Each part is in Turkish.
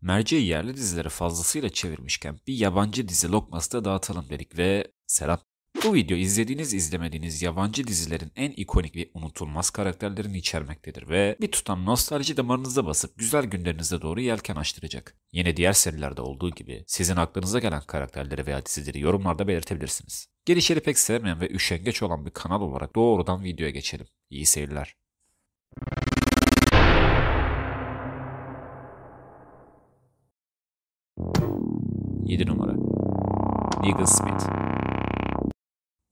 Merceği yerli dizilere fazlasıyla çevirmişken bir yabancı dizi lokması da dağıtalım dedik ve selam. Bu video izlediğiniz izlemediğiniz yabancı dizilerin en ikonik ve unutulmaz karakterlerini içermektedir ve bir tutam nostalji damarınıza basıp güzel günlerinize doğru yelken açtıracak. Yine diğer serilerde olduğu gibi sizin aklınıza gelen karakterleri veya dizileri yorumlarda belirtebilirsiniz. Gelişleri pek sevmeyen ve üşengeç olan bir kanal olarak doğrudan videoya geçelim. İyi seyirler. 7 numara. Negan Smith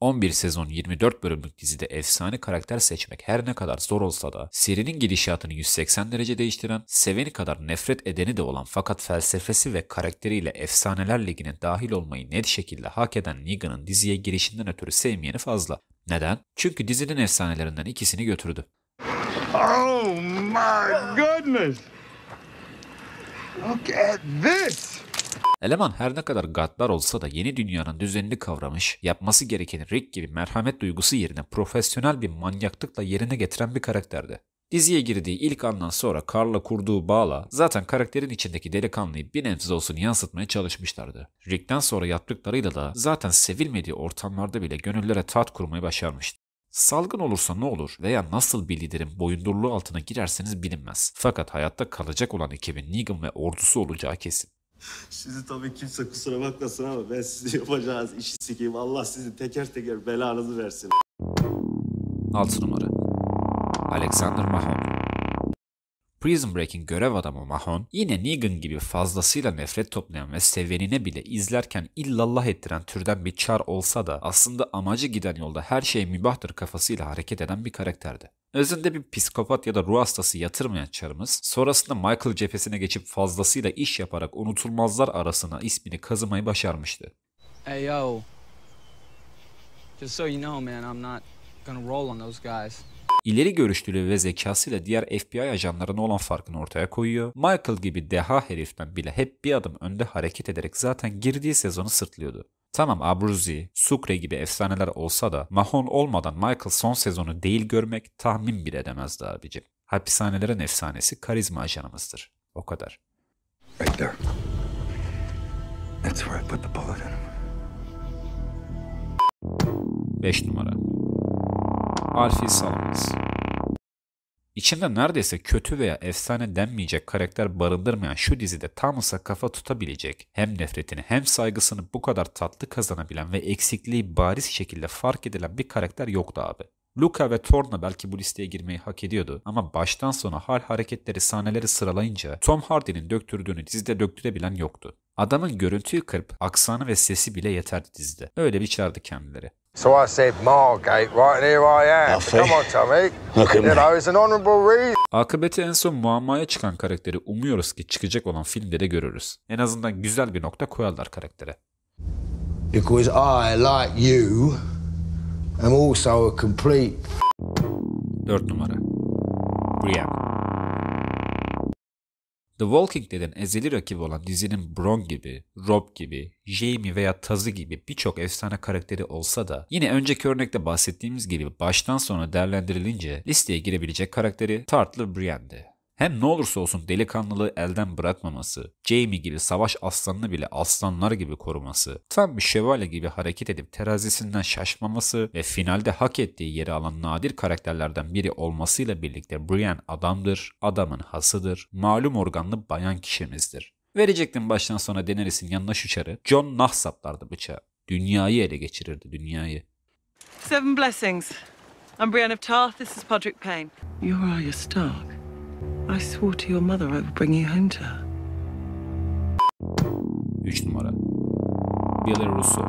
11 sezon 24 bölümlük dizide efsane karakter seçmek her ne kadar zor olsa da serinin gidişatını 180 derece değiştiren, seveni kadar nefret edeni de olan fakat felsefesi ve karakteriyle Efsaneler Ligi'ne dahil olmayı net şekilde hak eden Negan'ın diziye girişinden ötürü sevmeyeni fazla. Neden? Çünkü dizinin efsanelerinden ikisini götürdü. Oh my goodness! Look at this! Eleman her ne kadar gaddar olsa da yeni dünyanın düzenini kavramış, yapması gerekeni Rick gibi merhamet duygusu yerine profesyonel bir manyaklıkla yerine getiren bir karakterdi. Diziye girdiği ilk andan sonra Carl'la kurduğu bağla zaten karakterin içindeki delikanlıyı bir nebze olsun yansıtmaya çalışmışlardı. Rick'ten sonra yaptıklarıyla da zaten sevilmediği ortamlarda bile gönüllere tat kurmayı başarmıştı. Salgın olursa ne olur veya nasıl bir liderin boyundurluğu altına girerseniz bilinmez. Fakat hayatta kalacak olan ekibin Negan ve ordusu olacağı kesin. Sizi tabii kimse kusura bakmasın ama ben sizi yapacağınız işi sikeyim. Allah sizi teker teker belanızı versin. 6 numara Alexander Mahmut Prison Break'in görev adamı Mahon yine Negan gibi fazlasıyla nefret toplayan ve sevenine bile izlerken illallah ettiren türden bir çar olsa da aslında amacı giden yolda her şey mübahtır kafasıyla hareket eden bir karakterdi. Özünde bir psikopat ya da ruh hastası yatırmayan çarımız, sonrasında Michael cephesine geçip fazlasıyla iş yaparak unutulmazlar arasına ismini kazımayı başarmıştı. Hey yo. Just so you know man, I'm not gonna roll on those guys ileri görüşlülüğü ve zekasıyla diğer FBI ajanlarına olan farkını ortaya koyuyor. Michael gibi deha heriften bile hep bir adım önde hareket ederek zaten girdiği sezonu sırtlıyordu. Tamam Abruzzi, Sucre gibi efsaneler olsa da Mahon olmadan Michael son sezonu değil görmek tahmin bile edemezdi abicim. Hapishanelerin efsanesi karizma ajanımızdır. O kadar. Right there. That's where I put the bullet in. 5 numara. Alfie Salamis. İçinde neredeyse kötü veya efsane denmeyecek karakter barındırmayan şu dizide Thomas'a kafa tutabilecek, hem nefretini hem saygısını bu kadar tatlı kazanabilen ve eksikliği bariz şekilde fark edilen bir karakter yoktu abi. Luca ve Thorna belki bu listeye girmeyi hak ediyordu ama baştan sona hal hareketleri sahneleri sıralayınca Tom Hardy'nin döktürdüğünü dizide döktürebilen yoktu. Adamın görüntüyü kırıp aksanı ve sesi bile yeterdi dizide. Öyle bir çağırdı kendileri. So I said Margate right here I am. Ah, Come on Tommy. You know, it's an honorable reason. Akıbeti en son muammaya çıkan karakteri umuyoruz ki çıkacak olan filmde de görürüz. En azından güzel bir nokta koyarlar karaktere. Because I like you am also a complete 4 numara. Brian. The Walking Dead'in ezeli rakibi olan dizinin Bron gibi, Rob gibi, Jamie veya Tazı gibi birçok efsane karakteri olsa da yine önceki örnekte bahsettiğimiz gibi baştan sona değerlendirilince listeye girebilecek karakteri Tartler Brienne'di. Hem ne olursa olsun delikanlılığı elden bırakmaması, Jamie gibi savaş aslanını bile aslanlar gibi koruması, tam bir şövalye gibi hareket edip terazisinden şaşmaması ve finalde hak ettiği yeri alan nadir karakterlerden biri olmasıyla birlikte Brian adamdır, adamın hasıdır, malum organlı bayan kişimizdir. Verecektim baştan sona Daenerys'in yanına şu çarı, John nah saplardı bıçağı. Dünyayı ele geçirirdi, dünyayı. Seven blessings. I'm Brienne of Tarth, this is Podrick Payne. You are Arya Stark. I swore to your mother I would bring you home to her. 3 numara Belarus'u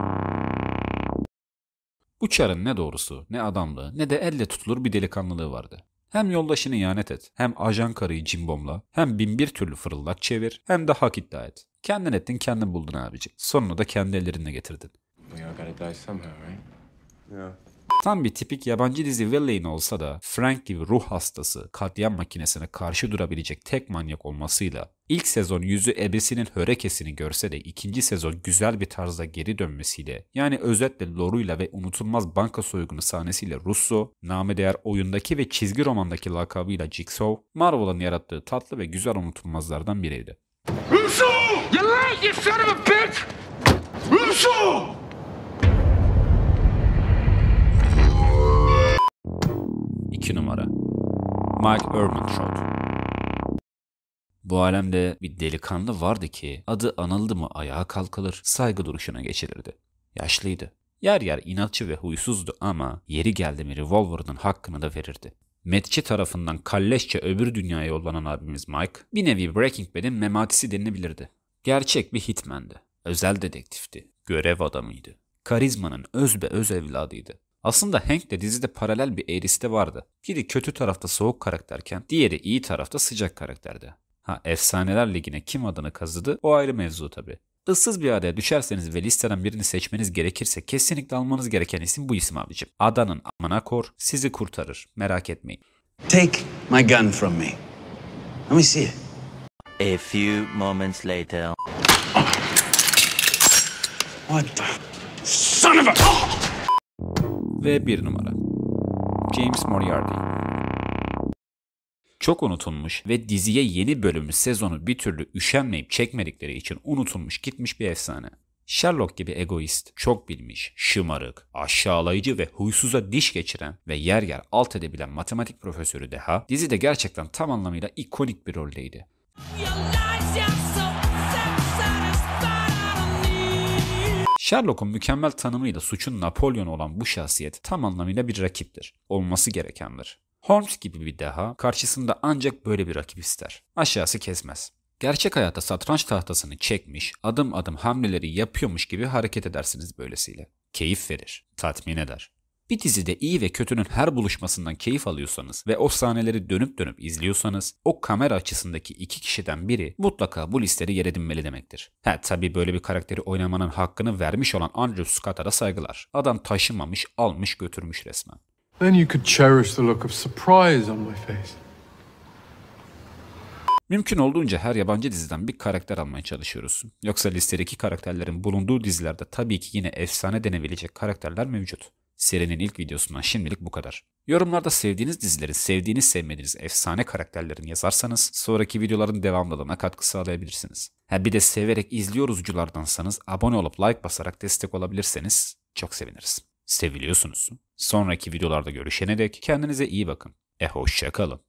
Bu çarın ne doğrusu, ne adamlığı, ne de elle tutulur bir delikanlılığı vardı. Hem yoldaşını ihanet et, hem ajan karıyı cimbomla, hem bin bir türlü fırıldak çevir, hem de hak iddia et. Kendin ettin, kendin buldun abici, Sonunu da kendi ellerinle getirdin. Well, Tam bir tipik yabancı dizi villain olsa da Frank gibi ruh hastası katliam makinesine karşı durabilecek tek manyak olmasıyla ilk sezon yüzü ebesinin hörekesini görse de ikinci sezon güzel bir tarzda geri dönmesiyle yani özetle loruyla ve unutulmaz banka soygunu sahnesiyle Russo, name değer oyundaki ve çizgi romandaki lakabıyla Jigsaw, Marvel'ın yarattığı tatlı ve güzel unutulmazlardan biriydi. Russo! You late, you son of a bitch! Russo! 2 numara Mike Ermentrout. Bu alemde bir delikanlı vardı ki adı anıldı mı ayağa kalkılır, saygı duruşuna geçilirdi. Yaşlıydı. Yer yer inatçı ve huysuzdu ama yeri geldi mi revolver'ın hakkını da verirdi. Metçi tarafından kalleşçe öbür dünyaya yollanan abimiz Mike, bir nevi Breaking Bad'in mematisi denilebilirdi. Gerçek bir hitmendi, özel dedektifti, görev adamıydı. Karizmanın öz be öz evladıydı. Aslında Hank de dizide paralel bir eğrisi de vardı. Biri kötü tarafta soğuk karakterken diğeri iyi tarafta sıcak karakterdi. Ha Efsaneler Ligi'ne kim adını kazıdı o ayrı mevzu tabi. Issız bir adaya düşerseniz ve listeden birini seçmeniz gerekirse kesinlikle almanız gereken isim bu isim abicim. Adanın amına kor sizi kurtarır merak etmeyin. Take my gun from me. Let me see it. A few moments later. What the... Son of a... Oh! ve bir numara. James Moriarty çok unutulmuş ve diziye yeni bölümü sezonu bir türlü üşenmeyip çekmedikleri için unutulmuş gitmiş bir efsane. Sherlock gibi egoist, çok bilmiş, şımarık, aşağılayıcı ve huysuza diş geçiren ve yer yer alt edebilen matematik profesörü Deha, dizide gerçekten tam anlamıyla ikonik bir roldeydi. Sherlock'un mükemmel tanımıyla suçun Napolyon olan bu şahsiyet tam anlamıyla bir rakiptir. Olması gerekendir. Holmes gibi bir deha karşısında ancak böyle bir rakip ister. Aşağısı kesmez. Gerçek hayatta satranç tahtasını çekmiş, adım adım hamleleri yapıyormuş gibi hareket edersiniz böylesiyle. Keyif verir, tatmin eder. Bir dizide iyi ve kötünün her buluşmasından keyif alıyorsanız ve o sahneleri dönüp dönüp izliyorsanız o kamera açısındaki iki kişiden biri mutlaka bu listeleri yer edinmeli demektir. He tabi böyle bir karakteri oynamanın hakkını vermiş olan Andrew Scott'a da saygılar. Adam taşımamış almış götürmüş resmen. Then you could cherish the look of surprise on my face. Mümkün olduğunca her yabancı diziden bir karakter almaya çalışıyoruz. Yoksa listedeki karakterlerin bulunduğu dizilerde tabii ki yine efsane denebilecek karakterler mevcut. Serinin ilk videosundan şimdilik bu kadar. Yorumlarda sevdiğiniz dizileri, sevdiğiniz sevmediğiniz efsane karakterlerini yazarsanız sonraki videoların devamlılığına katkı sağlayabilirsiniz. Ha bir de severek izliyoruzculardansanız abone olup like basarak destek olabilirseniz çok seviniriz. Seviliyorsunuz. Sonraki videolarda görüşene dek kendinize iyi bakın. E hoşça kalın.